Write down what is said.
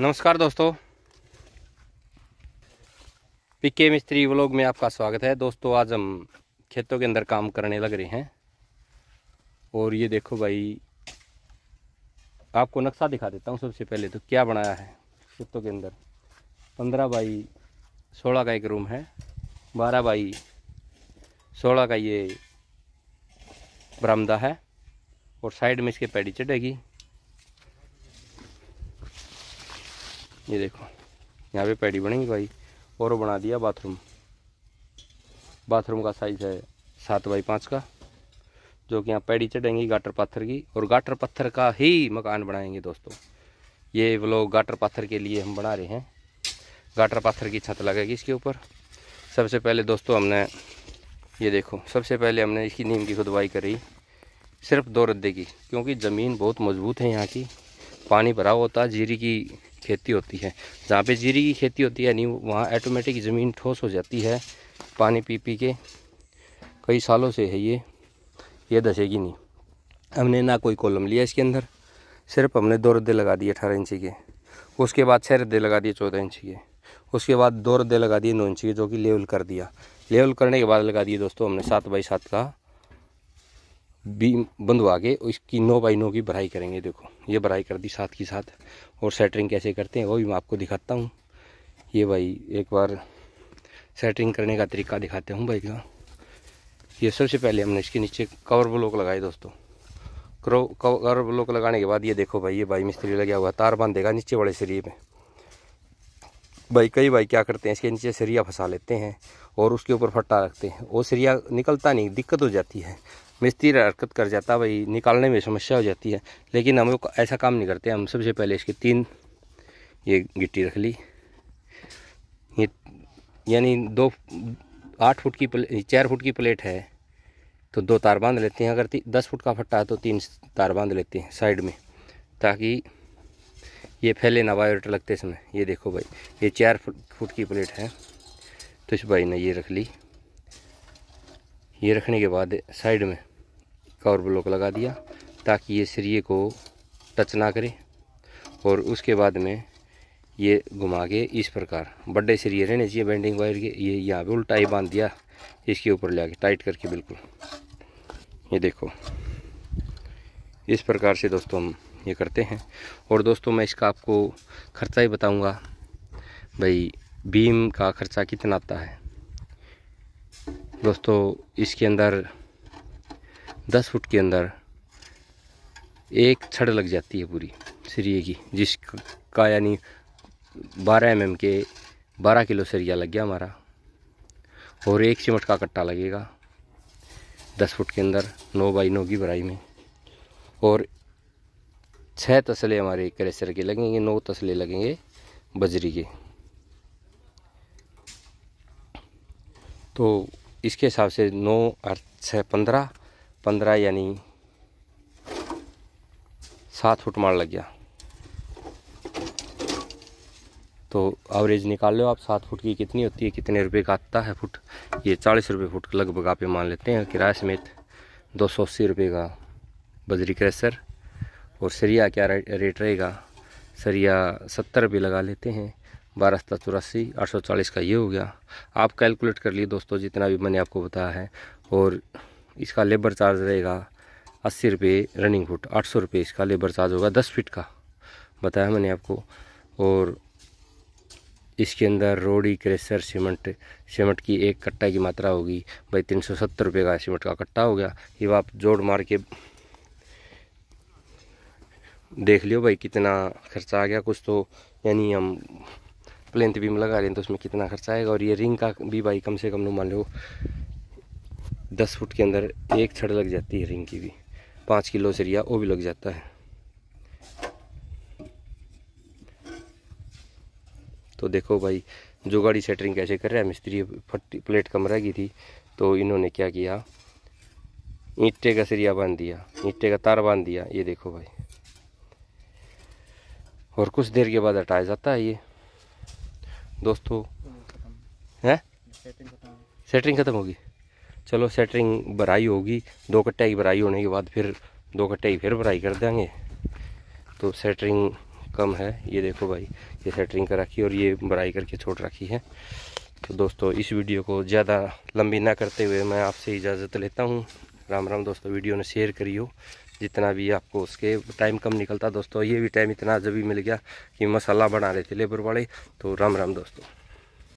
नमस्कार दोस्तों पीके मिस्त्री व्लॉग में आपका स्वागत है दोस्तों आज हम खेतों के अंदर काम करने लग रहे हैं और ये देखो भाई आपको नक्शा दिखा देता हूँ सबसे पहले तो क्या बनाया है खेतों के अंदर पंद्रह बाई सोलह का एक रूम है बारह बाई सोलह का ये बरामदा है और साइड में इसके पैडी चढ़ेगी ये देखो यहाँ पे पैडी बनेगी भाई और बना दिया बाथरूम बाथरूम का साइज़ है सात बाई पाँच का जो कि यहाँ पैडी चढ़ेंगी गाटर पत्थर की और गाटर पत्थर का ही मकान बनाएंगे दोस्तों ये लोग गाटर पत्थर के लिए हम बना रहे हैं गाटर पत्थर की छत लगेगी इसके ऊपर सबसे पहले दोस्तों हमने ये देखो सबसे पहले हमने इसकी नीम की खुदवाई करी सिर्फ दो रद्दे की क्योंकि ज़मीन बहुत मजबूत है यहाँ की पानी भरा होता जीरी की खेती होती है जहाँ पे जीरी की खेती होती है नहीं वहाँ ऐटोमेटिक ज़मीन ठोस हो जाती है पानी पी पी के कई सालों से है ये ये दसेगी नहीं हमने ना कोई कॉलम लिया इसके अंदर सिर्फ हमने दो रद्दे लगा दिए अठारह इंची के उसके बाद छः रद्दे लगा दिए चौदह इंची के उसके बाद दो रद्दे लगा दिए नौ इंची के जो कि लेवल कर दिया लेवल करने के बाद लगा दिए दोस्तों हमने सात बाई सात का बीम बंधवा के इसकी नौ बाई नौ की भराई करेंगे देखो ये भराई कर दी साथ की साथ और सेटरिंग कैसे करते हैं वो भी मैं आपको दिखाता हूँ ये भाई एक बार सेटरिंग करने का तरीका दिखाते हूँ भाई का ये सबसे पहले हमने इसके नीचे कवर ब्लॉक लगाए दोस्तों क्रो कवर ब्लॉक लगाने के बाद ये देखो भाई ये भाई मिस्त्री लगे हुआ तार बांधेगा नीचे बड़े शरीर में भाई कई भाई क्या करते हैं इसके नीचे सरिया फंसा लेते हैं और उसके ऊपर फट्टा रखते हैं वो सरिया निकलता नहीं दिक्कत हो जाती है मिस्त्री हरकत कर जाता भाई निकालने में समस्या हो जाती है लेकिन हम लोग ऐसा काम नहीं करते हम सबसे पहले इसके तीन ये गिट्टी रख ली ये यानी दो आठ फुट की चार फुट की प्लेट है तो दो तार बांध लेते हैं अगर दस फुट का फट्टा है तो तीन तार बांध लेते हैं साइड में ताकि ये फैले ना वायोरेटर लगते समय ये देखो भाई ये चार फुट की प्लेट है तो इस भाई ने ये रख ली ये रखने के बाद साइड में कवर ब्लॉक लगा दिया ताकि ये सरिए को टच ना करे और उसके बाद में ये घुमा के इस प्रकार बड्डे सरिए रहने चाहिए बेंडिंग वायर के ये यहाँ पे उल्टा ही बांध दिया इसके ऊपर ले आके टाइट करके बिल्कुल ये देखो इस प्रकार से दोस्तों हम ये करते हैं और दोस्तों मैं इसका आपको खर्चा ही बताऊँगा भाई बीम का खर्चा कितना आता है दोस्तों इसके अंदर दस फुट के अंदर एक छड़ लग जाती है पूरी सरिए की जिसका यानी बारह एम के बारह किलो सरिया लग गया हमारा और एक चिमट का कट्टा लगेगा दस फुट के अंदर नौ बाई नौ की भराई में और छः तसले हमारे क्रेशर के लगेंगे नौ तसले लगेंगे बजरी के तो इसके हिसाब से नौ और छः पंद्रह पंद्रह यानी सात फुट मार लग गया तो एवरेज निकाल लो आप सात फुट की कितनी होती है कितने रुपए का आता है फुट ये चालीस रुपये फुट लगभग आप ये मान लेते हैं किराए समेत दो सौ अस्सी रुपये का बजरी क्रेसर और सरिया क्या रेट रहेगा सरिया सत्तर रुपये लगा लेते हैं बारह सत्ता चौरासी आठ सौ चालीस का ये हो गया आप कैलकुलेट कर लिए दोस्तों जितना भी मैंने आपको बताया है और इसका लेबर चार्ज रहेगा अस्सी रुपये रनिंग फुट आठ सौ रुपये इसका लेबर चार्ज होगा दस फिट का बताया मैंने आपको और इसके अंदर रोड़ी क्रेशर सीमेंट सीमेंट की एक कट्टा की मात्रा होगी भाई तीन सौ सत्तर रुपये का सीमेंट का कट्टा हो गया ये आप जोड़ मार के देख लियो भाई कितना खर्चा आ गया कुछ तो यानी हम प्लेंथ भी लगा रहे हैं तो उसमें कितना खर्चा आएगा और ये रिंग का भी भाई कम से कम मान लो दस फुट के अंदर एक छड़ लग जाती है रिंग की भी पाँच किलो सरिया वो भी लग जाता है तो देखो भाई जो गाड़ी सेटरिंग कैसे कर रहा है मिस्त्री फट्टी प्लेट कम रह गई थी तो इन्होंने क्या किया ईंटे का सरिया बांध दिया ईंटे का तार बांध दिया ये देखो भाई और कुछ देर के बाद हटाया जाता है ये दोस्तों हैं सेटरिंग खत्म होगी चलो सेटरिंग बराई होगी दो कट्टे की बराई होने के बाद फिर दो कट्टे की फिर बराई कर देंगे तो सेटरिंग कम है ये देखो भाई ये सेटरिंग कर रखी है और ये बराई करके छोड़ रखी है तो दोस्तों इस वीडियो को ज़्यादा लंबी ना करते हुए मैं आपसे इजाज़त लेता हूँ राम राम दोस्तों वीडियो ने शेयर करियो जितना भी आपको उसके टाइम कम निकलता दोस्तों ये भी टाइम इतना जब भी मिल गया कि मसाला बना लेते लेबर वाले तो राम राम दोस्तों